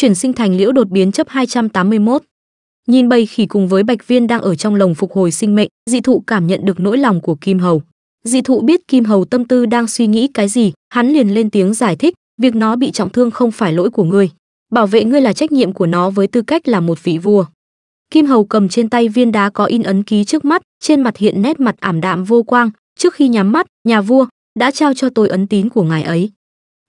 chuyển sinh thành liễu đột biến chấp 281. Nhìn bầy khỉ cùng với Bạch Viên đang ở trong lồng phục hồi sinh mệnh, dị thụ cảm nhận được nỗi lòng của Kim Hầu. Dị thụ biết Kim Hầu tâm tư đang suy nghĩ cái gì, hắn liền lên tiếng giải thích, việc nó bị trọng thương không phải lỗi của ngươi, bảo vệ ngươi là trách nhiệm của nó với tư cách là một vị vua. Kim Hầu cầm trên tay viên đá có in ấn ký trước mắt, trên mặt hiện nét mặt ảm đạm vô quang, trước khi nhắm mắt, nhà vua đã trao cho tôi ấn tín của ngài ấy.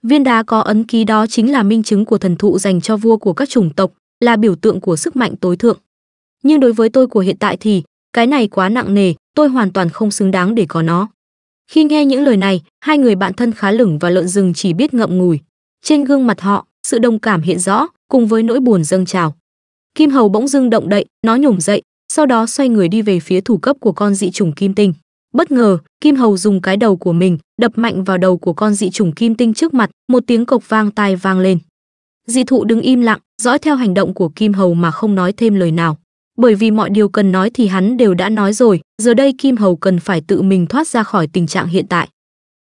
Viên đá có ấn ký đó chính là minh chứng của thần thụ dành cho vua của các chủng tộc, là biểu tượng của sức mạnh tối thượng. Nhưng đối với tôi của hiện tại thì, cái này quá nặng nề, tôi hoàn toàn không xứng đáng để có nó. Khi nghe những lời này, hai người bạn thân khá lửng và lợn rừng chỉ biết ngậm ngùi. Trên gương mặt họ, sự đồng cảm hiện rõ, cùng với nỗi buồn dâng trào. Kim hầu bỗng dưng động đậy, nó nhổm dậy, sau đó xoay người đi về phía thủ cấp của con dị trùng kim tinh. Bất ngờ, Kim Hầu dùng cái đầu của mình đập mạnh vào đầu của con dị chủng kim tinh trước mặt, một tiếng cộc vang tai vang lên. Dị thụ đứng im lặng, dõi theo hành động của Kim Hầu mà không nói thêm lời nào. Bởi vì mọi điều cần nói thì hắn đều đã nói rồi, giờ đây Kim Hầu cần phải tự mình thoát ra khỏi tình trạng hiện tại.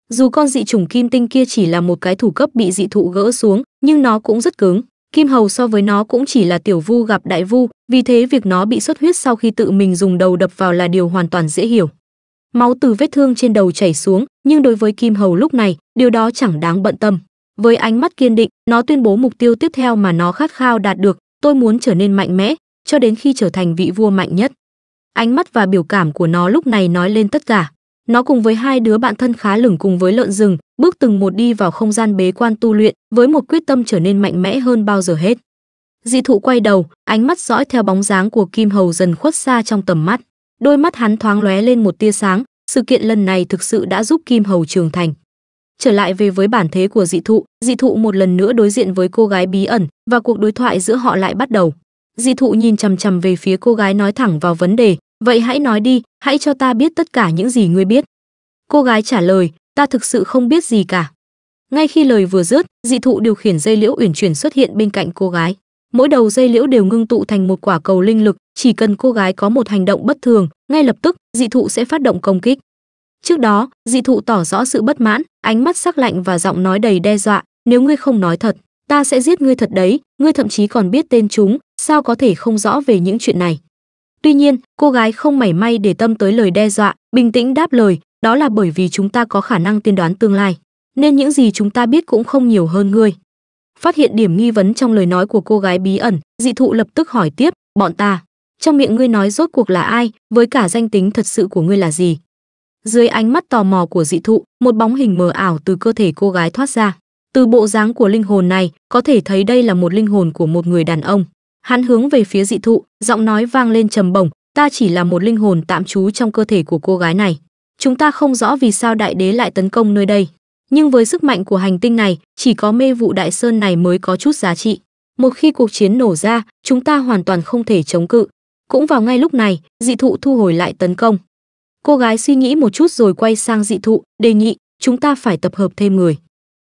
Dù con dị chủng kim tinh kia chỉ là một cái thủ cấp bị dị thụ gỡ xuống, nhưng nó cũng rất cứng. Kim Hầu so với nó cũng chỉ là tiểu vu gặp đại vu, vì thế việc nó bị xuất huyết sau khi tự mình dùng đầu đập vào là điều hoàn toàn dễ hiểu máu từ vết thương trên đầu chảy xuống, nhưng đối với Kim Hầu lúc này, điều đó chẳng đáng bận tâm. Với ánh mắt kiên định, nó tuyên bố mục tiêu tiếp theo mà nó khát khao đạt được, tôi muốn trở nên mạnh mẽ, cho đến khi trở thành vị vua mạnh nhất. Ánh mắt và biểu cảm của nó lúc này nói lên tất cả. Nó cùng với hai đứa bạn thân khá lửng cùng với lợn rừng, bước từng một đi vào không gian bế quan tu luyện, với một quyết tâm trở nên mạnh mẽ hơn bao giờ hết. Dị thụ quay đầu, ánh mắt dõi theo bóng dáng của Kim Hầu dần khuất xa trong tầm mắt đôi mắt hắn thoáng lóe lên một tia sáng sự kiện lần này thực sự đã giúp kim hầu trưởng thành trở lại về với bản thế của dị thụ dị thụ một lần nữa đối diện với cô gái bí ẩn và cuộc đối thoại giữa họ lại bắt đầu dị thụ nhìn chằm chằm về phía cô gái nói thẳng vào vấn đề vậy hãy nói đi hãy cho ta biết tất cả những gì ngươi biết cô gái trả lời ta thực sự không biết gì cả ngay khi lời vừa dứt dị thụ điều khiển dây liễu uyển chuyển xuất hiện bên cạnh cô gái mỗi đầu dây liễu đều ngưng tụ thành một quả cầu linh lực chỉ cần cô gái có một hành động bất thường ngay lập tức dị thụ sẽ phát động công kích trước đó dị thụ tỏ rõ sự bất mãn ánh mắt sắc lạnh và giọng nói đầy đe dọa nếu ngươi không nói thật ta sẽ giết ngươi thật đấy ngươi thậm chí còn biết tên chúng sao có thể không rõ về những chuyện này tuy nhiên cô gái không mảy may để tâm tới lời đe dọa bình tĩnh đáp lời đó là bởi vì chúng ta có khả năng tiên đoán tương lai nên những gì chúng ta biết cũng không nhiều hơn ngươi phát hiện điểm nghi vấn trong lời nói của cô gái bí ẩn dị thụ lập tức hỏi tiếp bọn ta trong miệng ngươi nói rốt cuộc là ai với cả danh tính thật sự của ngươi là gì dưới ánh mắt tò mò của dị thụ một bóng hình mờ ảo từ cơ thể cô gái thoát ra từ bộ dáng của linh hồn này có thể thấy đây là một linh hồn của một người đàn ông hắn hướng về phía dị thụ giọng nói vang lên trầm bổng ta chỉ là một linh hồn tạm trú trong cơ thể của cô gái này chúng ta không rõ vì sao đại đế lại tấn công nơi đây nhưng với sức mạnh của hành tinh này chỉ có mê vụ đại sơn này mới có chút giá trị một khi cuộc chiến nổ ra chúng ta hoàn toàn không thể chống cự cũng vào ngay lúc này dị thụ thu hồi lại tấn công cô gái suy nghĩ một chút rồi quay sang dị thụ đề nghị chúng ta phải tập hợp thêm người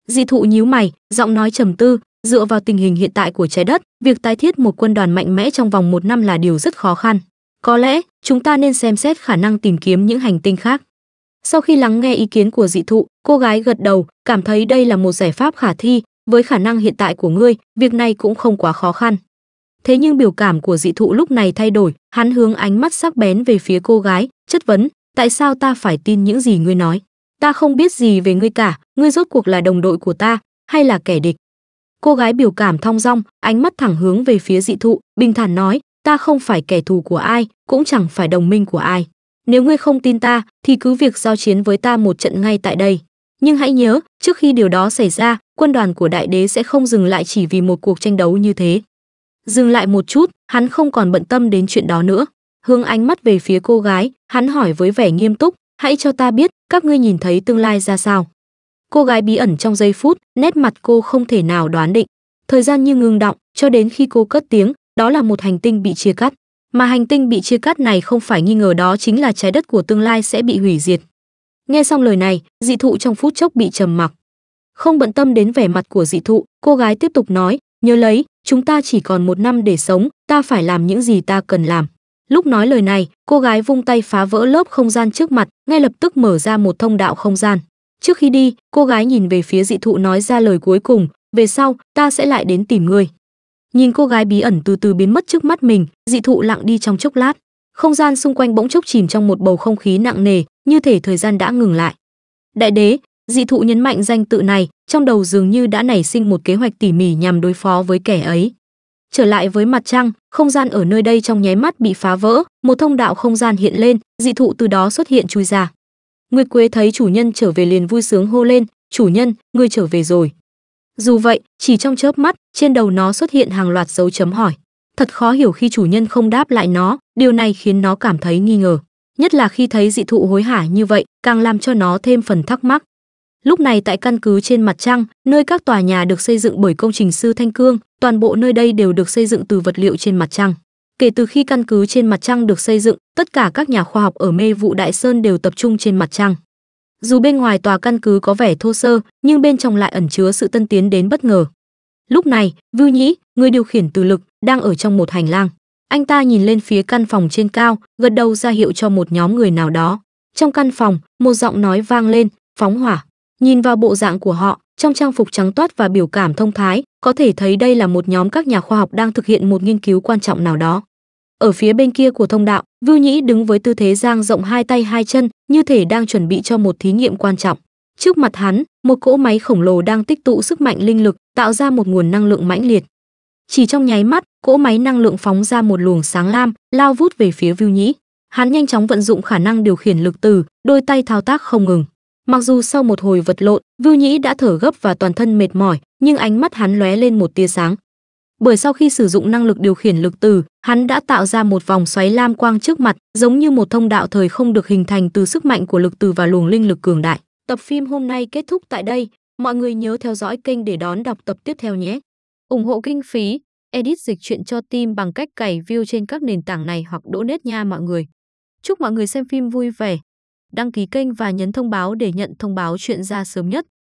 dị thụ nhíu mày giọng nói trầm tư dựa vào tình hình hiện tại của trái đất việc tái thiết một quân đoàn mạnh mẽ trong vòng một năm là điều rất khó khăn có lẽ chúng ta nên xem xét khả năng tìm kiếm những hành tinh khác sau khi lắng nghe ý kiến của dị thụ, cô gái gật đầu, cảm thấy đây là một giải pháp khả thi, với khả năng hiện tại của ngươi, việc này cũng không quá khó khăn. Thế nhưng biểu cảm của dị thụ lúc này thay đổi, hắn hướng ánh mắt sắc bén về phía cô gái, chất vấn, tại sao ta phải tin những gì ngươi nói? Ta không biết gì về ngươi cả, ngươi rốt cuộc là đồng đội của ta, hay là kẻ địch? Cô gái biểu cảm thong dong, ánh mắt thẳng hướng về phía dị thụ, bình thản nói, ta không phải kẻ thù của ai, cũng chẳng phải đồng minh của ai nếu ngươi không tin ta thì cứ việc giao chiến với ta một trận ngay tại đây nhưng hãy nhớ trước khi điều đó xảy ra quân đoàn của đại đế sẽ không dừng lại chỉ vì một cuộc tranh đấu như thế dừng lại một chút hắn không còn bận tâm đến chuyện đó nữa hướng ánh mắt về phía cô gái hắn hỏi với vẻ nghiêm túc hãy cho ta biết các ngươi nhìn thấy tương lai ra sao cô gái bí ẩn trong giây phút nét mặt cô không thể nào đoán định thời gian như ngưng động cho đến khi cô cất tiếng đó là một hành tinh bị chia cắt mà hành tinh bị chia cắt này không phải nghi ngờ đó chính là trái đất của tương lai sẽ bị hủy diệt. Nghe xong lời này, dị thụ trong phút chốc bị trầm mặc. Không bận tâm đến vẻ mặt của dị thụ, cô gái tiếp tục nói, nhớ lấy, chúng ta chỉ còn một năm để sống, ta phải làm những gì ta cần làm. Lúc nói lời này, cô gái vung tay phá vỡ lớp không gian trước mặt, ngay lập tức mở ra một thông đạo không gian. Trước khi đi, cô gái nhìn về phía dị thụ nói ra lời cuối cùng, về sau, ta sẽ lại đến tìm ngươi nhìn cô gái bí ẩn từ từ biến mất trước mắt mình dị thụ lặng đi trong chốc lát không gian xung quanh bỗng chốc chìm trong một bầu không khí nặng nề như thể thời gian đã ngừng lại đại đế dị thụ nhấn mạnh danh tự này trong đầu dường như đã nảy sinh một kế hoạch tỉ mỉ nhằm đối phó với kẻ ấy trở lại với mặt trăng không gian ở nơi đây trong nháy mắt bị phá vỡ một thông đạo không gian hiện lên dị thụ từ đó xuất hiện chui ra nguyệt quế thấy chủ nhân trở về liền vui sướng hô lên chủ nhân ngươi trở về rồi dù vậy, chỉ trong chớp mắt, trên đầu nó xuất hiện hàng loạt dấu chấm hỏi. Thật khó hiểu khi chủ nhân không đáp lại nó, điều này khiến nó cảm thấy nghi ngờ. Nhất là khi thấy dị thụ hối hả như vậy, càng làm cho nó thêm phần thắc mắc. Lúc này tại căn cứ trên mặt trăng, nơi các tòa nhà được xây dựng bởi công trình sư Thanh Cương, toàn bộ nơi đây đều được xây dựng từ vật liệu trên mặt trăng. Kể từ khi căn cứ trên mặt trăng được xây dựng, tất cả các nhà khoa học ở mê vụ Đại Sơn đều tập trung trên mặt trăng. Dù bên ngoài tòa căn cứ có vẻ thô sơ, nhưng bên trong lại ẩn chứa sự tân tiến đến bất ngờ. Lúc này, Vưu Nhĩ, người điều khiển từ lực, đang ở trong một hành lang. Anh ta nhìn lên phía căn phòng trên cao, gật đầu ra hiệu cho một nhóm người nào đó. Trong căn phòng, một giọng nói vang lên, phóng hỏa. Nhìn vào bộ dạng của họ, trong trang phục trắng toát và biểu cảm thông thái, có thể thấy đây là một nhóm các nhà khoa học đang thực hiện một nghiên cứu quan trọng nào đó ở phía bên kia của thông đạo vưu nhĩ đứng với tư thế giang rộng hai tay hai chân như thể đang chuẩn bị cho một thí nghiệm quan trọng trước mặt hắn một cỗ máy khổng lồ đang tích tụ sức mạnh linh lực tạo ra một nguồn năng lượng mãnh liệt chỉ trong nháy mắt cỗ máy năng lượng phóng ra một luồng sáng lam lao vút về phía vưu nhĩ hắn nhanh chóng vận dụng khả năng điều khiển lực từ đôi tay thao tác không ngừng mặc dù sau một hồi vật lộn vưu nhĩ đã thở gấp và toàn thân mệt mỏi nhưng ánh mắt hắn lóe lên một tia sáng bởi sau khi sử dụng năng lực điều khiển lực từ, hắn đã tạo ra một vòng xoáy lam quang trước mặt, giống như một thông đạo thời không được hình thành từ sức mạnh của lực từ và luồng linh lực cường đại. Tập phim hôm nay kết thúc tại đây, mọi người nhớ theo dõi kênh để đón đọc tập tiếp theo nhé. ủng hộ kinh phí, edit dịch truyện cho team bằng cách cày view trên các nền tảng này hoặc đỗ nết nha mọi người. Chúc mọi người xem phim vui vẻ. Đăng ký kênh và nhấn thông báo để nhận thông báo chuyện ra sớm nhất.